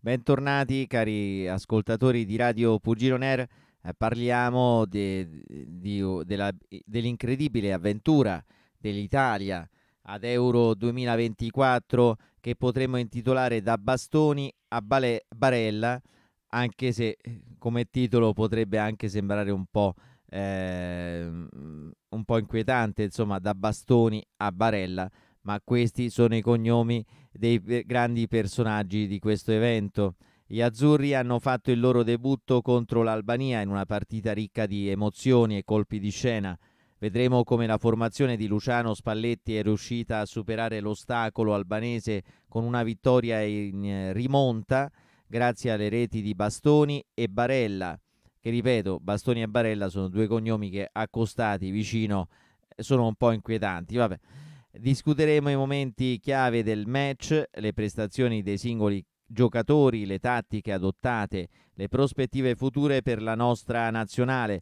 Bentornati cari ascoltatori di Radio Pugilon Air, eh, parliamo de, de, de, dell'incredibile avventura dell'Italia ad Euro 2024 che potremmo intitolare da bastoni a bale, barella, anche se eh, come titolo potrebbe anche sembrare un po', eh, un po' inquietante, insomma da bastoni a barella ma questi sono i cognomi dei eh, grandi personaggi di questo evento. Gli azzurri hanno fatto il loro debutto contro l'Albania in una partita ricca di emozioni e colpi di scena. Vedremo come la formazione di Luciano Spalletti è riuscita a superare l'ostacolo albanese con una vittoria in eh, rimonta grazie alle reti di Bastoni e Barella, che ripeto, Bastoni e Barella sono due cognomi che accostati vicino eh, sono un po' inquietanti. Vabbè. Discuteremo i momenti chiave del match, le prestazioni dei singoli giocatori, le tattiche adottate, le prospettive future per la nostra nazionale,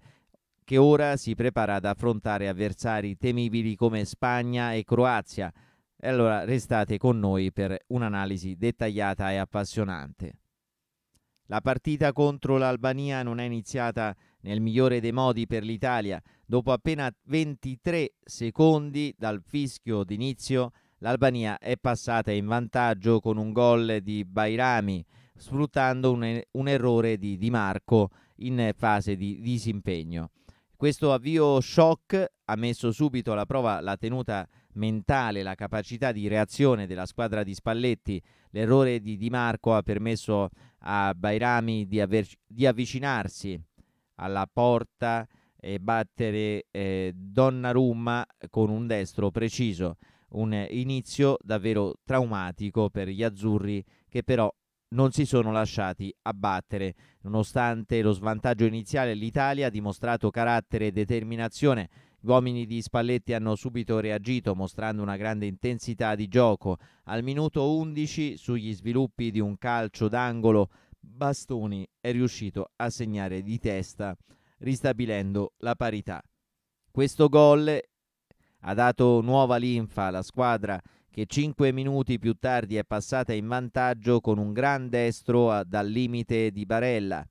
che ora si prepara ad affrontare avversari temibili come Spagna e Croazia. E allora restate con noi per un'analisi dettagliata e appassionante. La partita contro l'Albania non è iniziata nel migliore dei modi per l'Italia, Dopo appena 23 secondi dal fischio d'inizio, l'Albania è passata in vantaggio con un gol di Bairami, sfruttando un, un errore di Di Marco in fase di disimpegno. Questo avvio shock ha messo subito alla prova la tenuta mentale, la capacità di reazione della squadra di Spalletti. L'errore di Di Marco ha permesso a Bairami di, avver- di avvicinarsi alla porta e battere eh, Donnarumma con un destro preciso. Un inizio davvero traumatico per gli azzurri che però non si sono lasciati abbattere. Nonostante lo svantaggio iniziale, l'Italia ha dimostrato carattere e determinazione. Gli uomini di Spalletti hanno subito reagito mostrando una grande intensità di gioco. Al minuto 11, sugli sviluppi di un calcio d'angolo, Bastoni è riuscito a segnare di testa ristabilendo la parità. Questo gol ha dato nuova linfa alla squadra che 5 minuti più tardi è passata in vantaggio con un gran destro dal limite di Barella.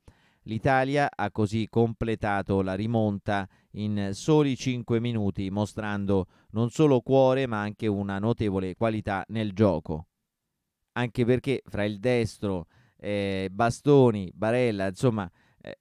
L'Italia ha così completato la rimonta in soli 5 minuti, mostrando non solo cuore ma anche una notevole qualità nel gioco. Anche perché fra il destro, eh, Bastoni, Barella, insomma, eh,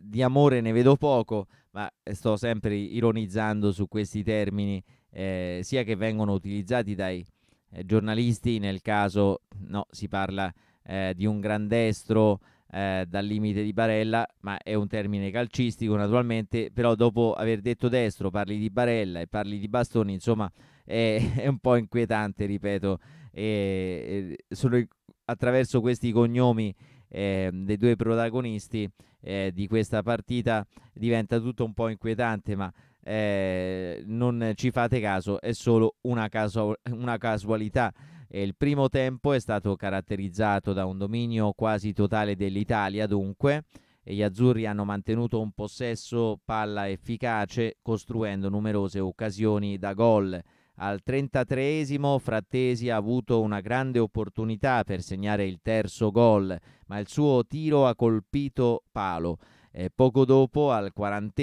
di amore ne vedo poco, ma eh, sto sempre ironizzando su questi termini, eh, sia che vengono utilizzati dai eh, giornalisti, nel caso no, si parla eh, di un grandestro dal limite di Barella, ma è un termine calcistico naturalmente, però dopo aver detto destro parli di Barella e parli di bastoni, insomma è, è un po' inquietante, ripeto, e, e attraverso questi cognomi eh, dei due protagonisti eh, di questa partita diventa tutto un po' inquietante, ma eh, non ci fate caso, è solo una, caso- una casualità. E il primo tempo è stato caratterizzato da un dominio quasi totale dell'Italia, dunque, e gli azzurri hanno mantenuto un possesso palla efficace costruendo numerose occasioni da gol. Al 33 Frattesi ha avuto una grande opportunità per segnare il terzo gol, ma il suo tiro ha colpito palo. E poco dopo, al 40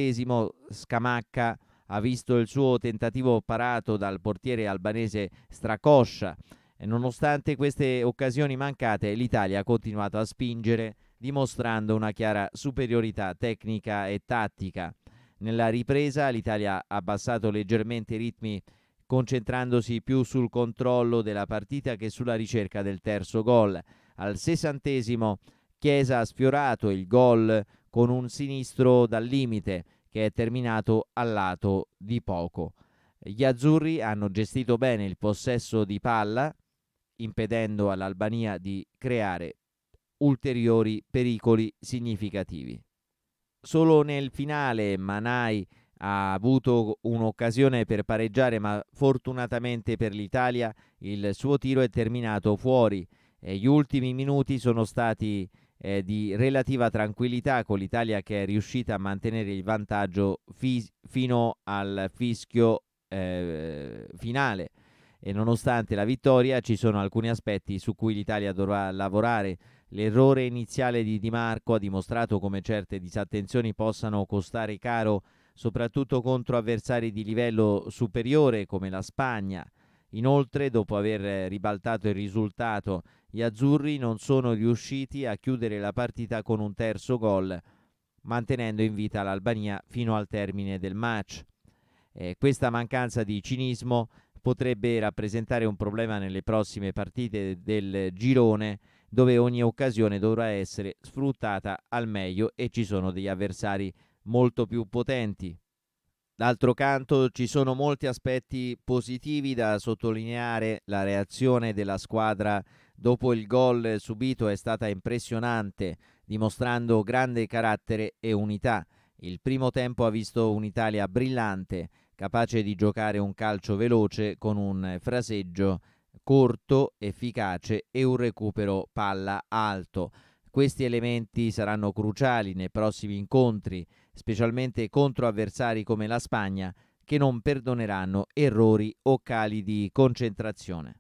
Scamacca ha visto il suo tentativo parato dal portiere albanese Stracoscia. E nonostante queste occasioni mancate, l'Italia ha continuato a spingere, dimostrando una chiara superiorità tecnica e tattica. Nella ripresa l'Italia ha abbassato leggermente i ritmi concentrandosi più sul controllo della partita che sulla ricerca del terzo gol. Al sessantesimo Chiesa ha sfiorato il gol con un sinistro dal limite che è terminato al lato di poco. Gli azzurri hanno gestito bene il possesso di palla, impedendo all'Albania di creare ulteriori pericoli significativi. Solo nel finale Manai ha avuto un'occasione per pareggiare, ma fortunatamente per l'Italia il suo tiro è terminato fuori. E gli ultimi minuti sono stati eh, di relativa tranquillità con l'Italia che è riuscita a mantenere il vantaggio fi- fino al fischio eh, finale. E nonostante la vittoria ci sono alcuni aspetti su cui l'Italia dovrà lavorare. L'errore iniziale di Di Marco ha dimostrato come certe disattenzioni possano costare caro soprattutto contro avversari di livello superiore come la Spagna. Inoltre, dopo aver ribaltato il risultato, gli azzurri non sono riusciti a chiudere la partita con un terzo gol, mantenendo in vita l'Albania fino al termine del match. Eh, questa mancanza di cinismo potrebbe rappresentare un problema nelle prossime partite del girone, dove ogni occasione dovrà essere sfruttata al meglio e ci sono degli avversari molto più potenti. D'altro canto ci sono molti aspetti positivi da sottolineare, la reazione della squadra dopo il gol subito è stata impressionante, dimostrando grande carattere e unità. Il primo tempo ha visto un'Italia brillante, capace di giocare un calcio veloce con un fraseggio corto, efficace e un recupero palla alto. Questi elementi saranno cruciali nei prossimi incontri specialmente contro avversari come la Spagna, che non perdoneranno errori o cali di concentrazione.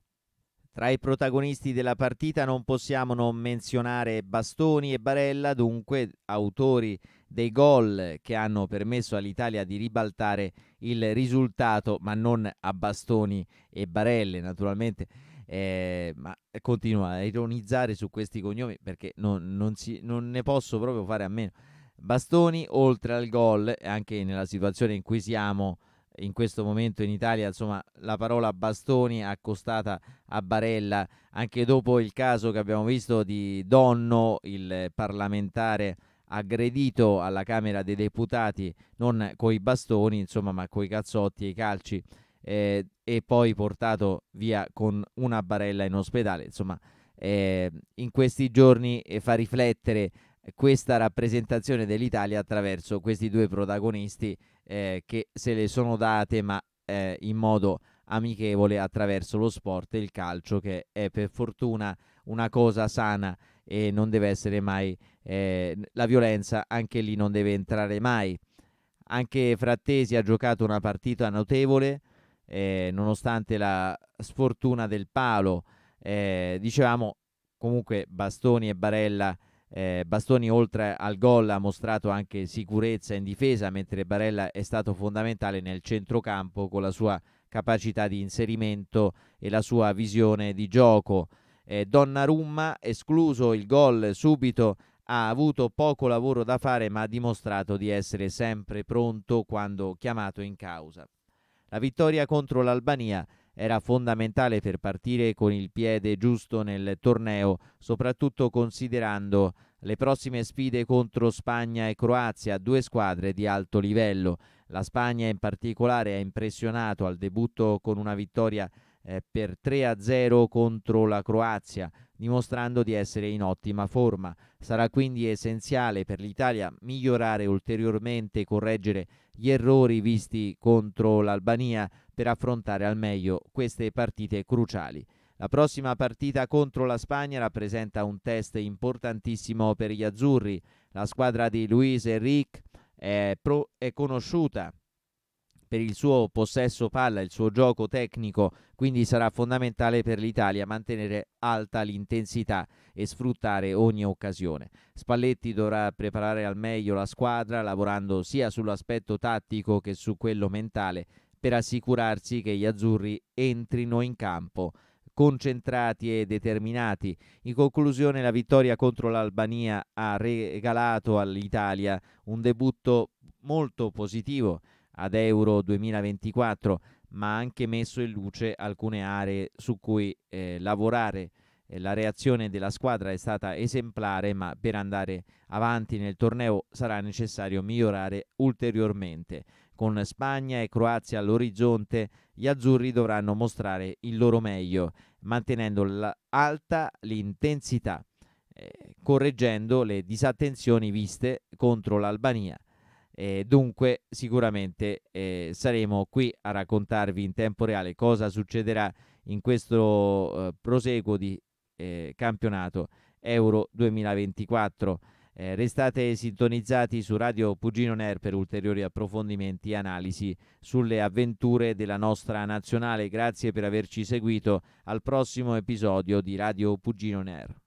Tra i protagonisti della partita non possiamo non menzionare Bastoni e Barella, dunque autori dei gol che hanno permesso all'Italia di ribaltare il risultato, ma non a Bastoni e Barelle naturalmente. Eh, ma continua a ironizzare su questi cognomi perché non, non, si, non ne posso proprio fare a meno. Bastoni oltre al gol, anche nella situazione in cui siamo in questo momento in Italia, insomma, la parola bastoni accostata a Barella, anche dopo il caso che abbiamo visto di Donno, il parlamentare aggredito alla Camera dei Deputati, non coi bastoni, insomma, ma coi cazzotti e i calci, eh, e poi portato via con una barella in ospedale, insomma, eh, in questi giorni eh, fa riflettere eh, questa rappresentazione dell'Italia attraverso questi due protagonisti eh, che se le sono date ma eh, in modo amichevole attraverso lo sport e il calcio che è per fortuna una cosa sana e non deve essere mai eh, la violenza anche lì non deve entrare mai anche Frattesi ha giocato una partita notevole eh, nonostante la sfortuna del palo eh, dicevamo comunque Bastoni e Barella eh, Bastoni oltre al gol ha mostrato anche sicurezza in difesa, mentre Barella è stato fondamentale nel centrocampo con la sua capacità di inserimento e la sua visione di gioco. Eh, Donnarumma, escluso il gol subito, ha avuto poco lavoro da fare ma ha dimostrato di essere sempre pronto quando chiamato in causa. La vittoria contro l'Albania era fondamentale per partire con il piede giusto nel torneo, soprattutto considerando le prossime sfide contro Spagna e Croazia, due squadre di alto livello. La Spagna in particolare ha impressionato al debutto con una vittoria eh, per 3-0 contro la Croazia, dimostrando di essere in ottima forma. Sarà quindi essenziale per l'Italia migliorare ulteriormente e correggere gli errori visti contro l'Albania per affrontare al meglio queste partite cruciali. La prossima partita contro la Spagna rappresenta un test importantissimo per gli azzurri. La squadra di Luis Enrique è, è conosciuta per il suo possesso palla, il suo gioco tecnico, quindi sarà fondamentale per l'Italia mantenere alta l'intensità e sfruttare ogni occasione. Spalletti dovrà preparare al meglio la squadra lavorando sia sull'aspetto tattico che su quello mentale per assicurarsi che gli azzurri entrino in campo concentrati e determinati. In conclusione la vittoria contro l'Albania ha regalato all'Italia un debutto molto positivo ad Euro 2024, ma ha anche messo in luce alcune aree su cui eh, lavorare. Eh, la reazione della squadra è stata esemplare, ma per andare avanti nel torneo sarà necessario migliorare ulteriormente. Con Spagna e Croazia all'orizzonte, gli azzurri dovranno mostrare il loro meglio, mantenendo alta l'intensità, eh, correggendo le disattenzioni viste contro l'Albania. Eh, dunque sicuramente eh, saremo qui a raccontarvi in tempo reale cosa succederà in questo eh, proseguo di eh, campionato Euro 2024. Eh, restate sintonizzati su Radio Pugino Ner per ulteriori approfondimenti e analisi sulle avventure della nostra nazionale. Grazie per averci seguito al prossimo episodio di Radio Pugino Ner.